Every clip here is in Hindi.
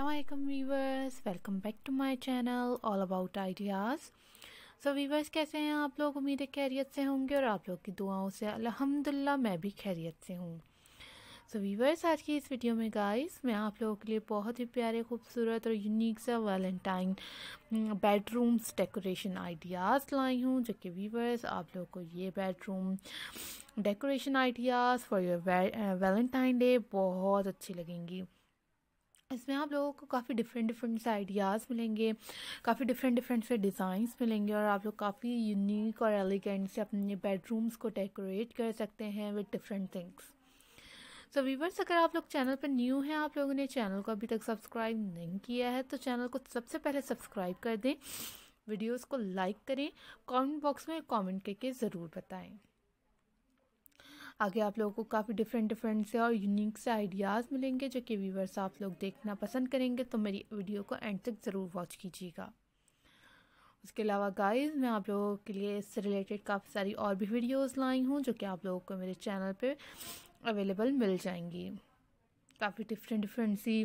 Aslam viewers welcome back to my channel all about ideas so viewers कैसे हैं आप लोग उम्मीद है खैरियत से होंगे और आप लोग की दुआओं से अल्हम्दुलिल्लाह मैं भी खैरियत से हूँ सो वीवर्स आज की इस वीडियो में गाइस मैं आप लोगों के लिए बहुत ही प्यारे खूबसूरत और यूनिक सा वैलेंटाइन बेडरूम्स डेकोरेशन आइडियाज़ लाई हूँ जबकि वीवर्स आप लोगों को ये bedroom decoration ideas for your Valentine day बहुत अच्छी लगेंगी इसमें आप लोगों को काफ़ी डिफरेंट डिफरेंट से आइडियाज़ मिलेंगे काफ़ी डिफरेंट डिफरेंट से डिज़ाइंस मिलेंगे और आप लोग काफ़ी यूनिक और एलिगेंट से अपने बेडरूम्स को डेकोरेट कर सकते हैं with different things so viewers अगर आप लोग चैनल पर न्यू हैं आप लोगों ने चैनल को अभी तक सब्सक्राइब नहीं किया है तो चैनल को सबसे पहले सब्सक्राइब कर दें वीडियोज़ को लाइक करें कॉमेंट बॉक्स में कॉमेंट करके ज़रूर बताएँ आगे आप लोगों को काफ़ी डिफरेंट डिफरेंट से और यूनिक से आइडियाज़ मिलेंगे जो कि व्यूवर्स आप लोग देखना पसंद करेंगे तो मेरी वीडियो को एंड तक ज़रूर वॉच कीजिएगा उसके अलावा गाइस मैं आप लोगों के लिए इससे रिलेटेड काफ़ी सारी और भी वीडियोस लाई हूँ जो कि आप लोगों को मेरे चैनल पे अवेलेबल मिल जाएंगी काफ़ी डिफरेंट डिफरेंट सी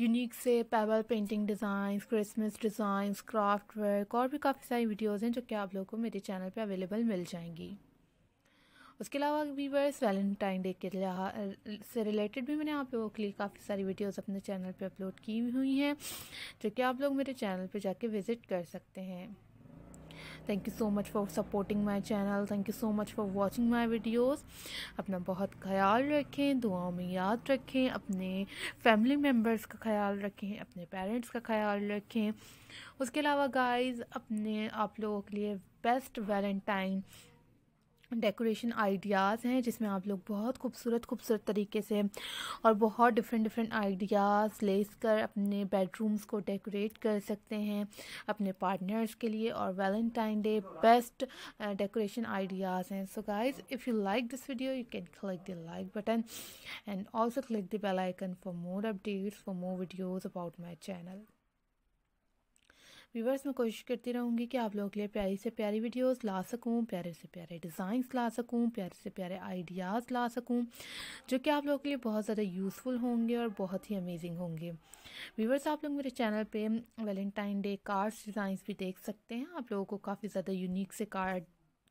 यूनिक से pebble painting designs Christmas designs craft work और भी काफ़ी सारी वीडियोस हैं जो कि आप लोगों को मेरे चैनल पे अवेलेबल मिल जाएंगी उसके अलावा वीवर्स वैलेंटाइन डे के से रिलेटेड भी मैंने आप लोगों के लिए काफ़ी सारी वीडियोस अपने चैनल पे अपलोड की हुई हैं जो कि आप लोग मेरे चैनल पे जाके विज़िट कर सकते हैं thank you so much for supporting my channel thank you so much for watching my videos अपना बहुत ख्याल रखें दुआओं में याद रखें अपने फैमिली मेम्बर्स का ख्याल रखें अपने पेरेंट्स का ख्याल रखें उसके अलावा गाइज अपने आप लोगों के लिए बेस्ट वैलेंटाइन डेकोरेशन आइडियाज़ हैं जिसमें आप लोग बहुत खूबसूरत खूबसूरत तरीके से और बहुत डिफरेंट डिफरेंट आइडियाज़ लेकर अपने बेडरूम्स को डेकोरेट कर सकते हैं अपने पार्टनर्स के लिए और Valentine day best decoration ideas हैं so guys if you like this video you can click the like button and also click the bell icon for more updates for more videos about my channel viewers मैं कोशिश करती रहूँगी कि आप लोगों के लिए प्यारी से प्यारी वीडियोस ला सकूँ प्यारे से प्यारे डिज़ाइंस ला सकूँ प्यारे से प्यारे आइडियाज़ ला सकूँ जो कि आप लोगों के लिए बहुत ज़्यादा यूज़फुल होंगे और बहुत ही अमेजिंग होंगे व्यूवर्स आप लोग मेरे चैनल पर वैलेंटाइन डे कार्ड्स डिज़ाइंस भी देख सकते हैं आप लोगों को काफ़ी ज़्यादा यूनिक से कार्ड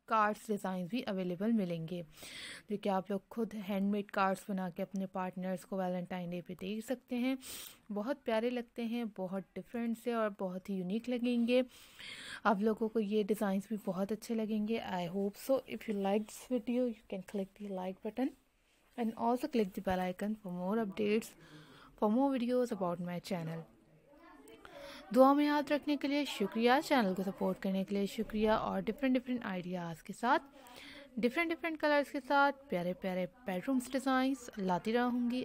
कार्ड्स डिज़ाइन भी अवेलेबल मिलेंगे जो कि आप लोग खुद हैंडमेड कार्ड्स बना के अपने पार्टनर्स को वैलेंटाइन डे पे दे सकते हैं बहुत प्यारे लगते हैं बहुत डिफरेंट से और बहुत ही यूनिक लगेंगे आप लोगों को ये डिज़ाइंस भी बहुत अच्छे लगेंगे I hope so if you like this video you can click the like button and also click the bell icon for more updates for more videos about my channel दुआ में याद रखने के लिए शुक्रिया चैनल को सपोर्ट करने के लिए शुक्रिया और डिफरेंट डिफरेंट आइडियाज़ के साथ डिफरेंट डिफरेंट कलर्स के साथ प्यारे प्यारे बेडरूम्स डिज़ाइंस लाती रहूँगी